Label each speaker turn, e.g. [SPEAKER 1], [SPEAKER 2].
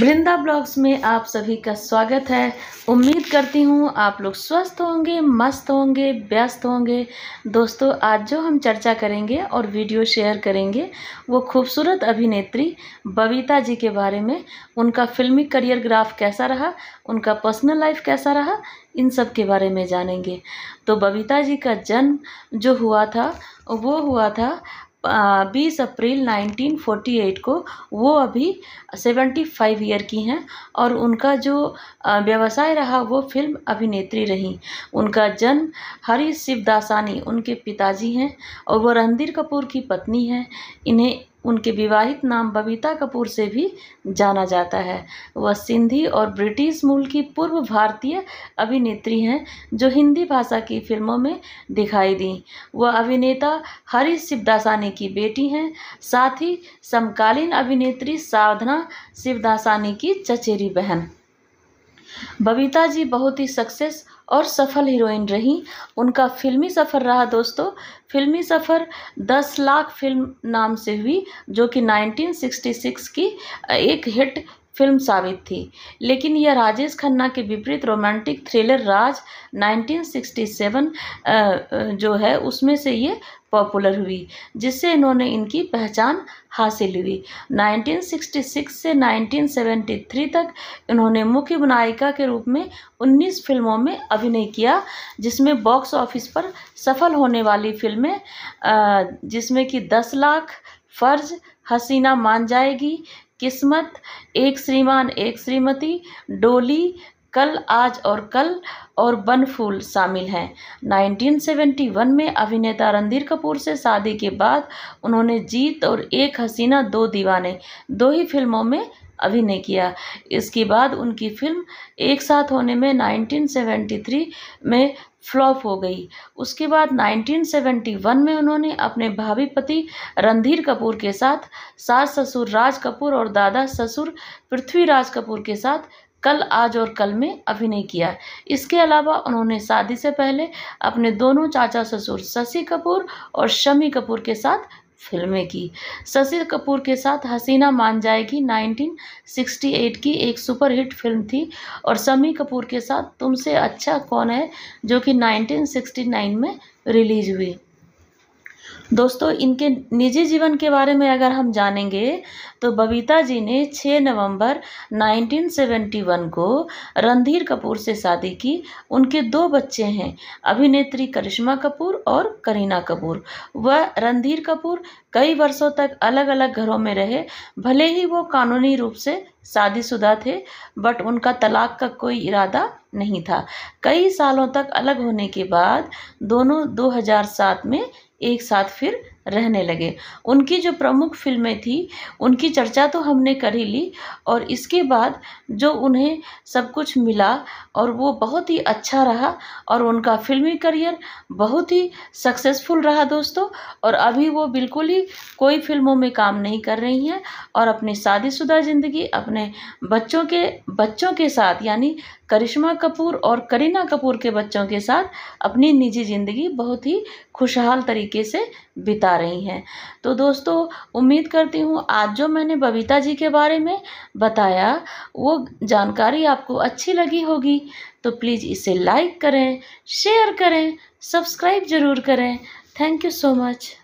[SPEAKER 1] वृंदा blogs में आप सभी का स्वागत है उम्मीद करती हूँ आप लोग स्वस्थ होंगे मस्त होंगे व्यस्त होंगे दोस्तों आज जो हम चर्चा करेंगे और वीडियो शेयर करेंगे वो खूबसूरत अभिनेत्री बबीता जी के बारे में उनका फिल्मी करियर ग्राफ कैसा रहा उनका पर्सनल लाइफ कैसा रहा इन सब के बारे में जानेंगे तो बबीता जी का जन्म जो हुआ था वो हुआ था बीस अप्रैल 1948 को वो अभी 75 ईयर की हैं और उनका जो व्यवसाय रहा वो फिल्म अभिनेत्री रहीं उनका जन्म हरी शिवदासानी उनके पिताजी हैं और वो रणधीर कपूर की पत्नी हैं इन्हें उनके विवाहित नाम बबीता कपूर से भी जाना जाता है वह सिंधी और ब्रिटिश मूल की पूर्व भारतीय अभिनेत्री हैं जो हिंदी भाषा की फिल्मों में दिखाई दी वह अभिनेता हरीश शिवदासानी की बेटी हैं साथ ही समकालीन अभिनेत्री साधना शिवदासानी की चचेरी बहन बबीता जी बहुत ही सक्सेस और सफल हीरोइन रहीं उनका फिल्मी सफ़र रहा दोस्तों फिल्मी सफ़र 10 लाख फिल्म नाम से हुई जो कि 1966 की एक हिट फिल्म साबित थी लेकिन यह राजेश खन्ना के विपरीत रोमांटिक थ्रिलर राज 1967 जो है उसमें से ये पॉपुलर हुई जिससे इन्होंने इनकी पहचान हासिल हुई 1966 से 1973 तक इन्होंने मुख्य नायिका के रूप में 19 फिल्मों में अभिनय किया जिसमें बॉक्स ऑफिस पर सफल होने वाली फिल्में जिसमें कि 10 लाख फर्ज हसीना मान जाएगी किस्मत एक श्रीमान एक श्रीमती डोली कल आज और कल और बन फूल शामिल हैं 1971 में अभिनेता रणधीर कपूर से शादी के बाद उन्होंने जीत और एक हसीना दो दीवाने दो ही फिल्मों में अभिनय किया इसके बाद उनकी फिल्म एक साथ होने में 1973 में फ्लॉप हो गई उसके बाद 1971 में उन्होंने अपने भाभी पति रणधीर कपूर के साथ सास ससुर राज कपूर और दादा ससुर पृथ्वीराज कपूर के साथ कल आज और कल में अभिनय किया इसके अलावा उन्होंने शादी से पहले अपने दोनों चाचा ससुर शशि कपूर और शमी कपूर के साथ फिल्में की शशि कपूर के साथ हसीना मान जाएगी 1968 की एक सुपरहिट फिल्म थी और शमी कपूर के साथ तुमसे अच्छा कौन है जो कि 1969 में रिलीज हुई दोस्तों इनके निजी जीवन के बारे में अगर हम जानेंगे तो बबीता जी ने 6 नवंबर 1971 को रणधीर कपूर से शादी की उनके दो बच्चे हैं अभिनेत्री करिश्मा कपूर और करीना कपूर वह रणधीर कपूर कई वर्षों तक अलग अलग घरों में रहे भले ही वो कानूनी रूप से शादीशुदा थे बट उनका तलाक का कोई इरादा नहीं था कई सालों तक अलग होने के बाद दोनों 2007 में एक साथ फिर रहने लगे उनकी जो प्रमुख फिल्में थी उनकी चर्चा तो हमने कर ही ली और इसके बाद जो उन्हें सब कुछ मिला और वो बहुत ही अच्छा रहा और उनका फिल्मी करियर बहुत ही सक्सेसफुल रहा दोस्तों और अभी वो बिल्कुल ही कोई फिल्मों में काम नहीं कर रही हैं और अपनी शादीशुदा ज़िंदगी अपने बच्चों के बच्चों के साथ यानी करिश्मा कपूर और करीना कपूर के बच्चों के साथ अपनी निजी ज़िंदगी बहुत ही खुशहाल तरीके से बिता रही हैं तो दोस्तों उम्मीद करती हूँ आज जो मैंने बबीता जी के बारे में बताया वो जानकारी आपको अच्छी लगी होगी तो प्लीज़ इसे लाइक करें शेयर करें सब्सक्राइब ज़रूर करें थैंक यू सो मच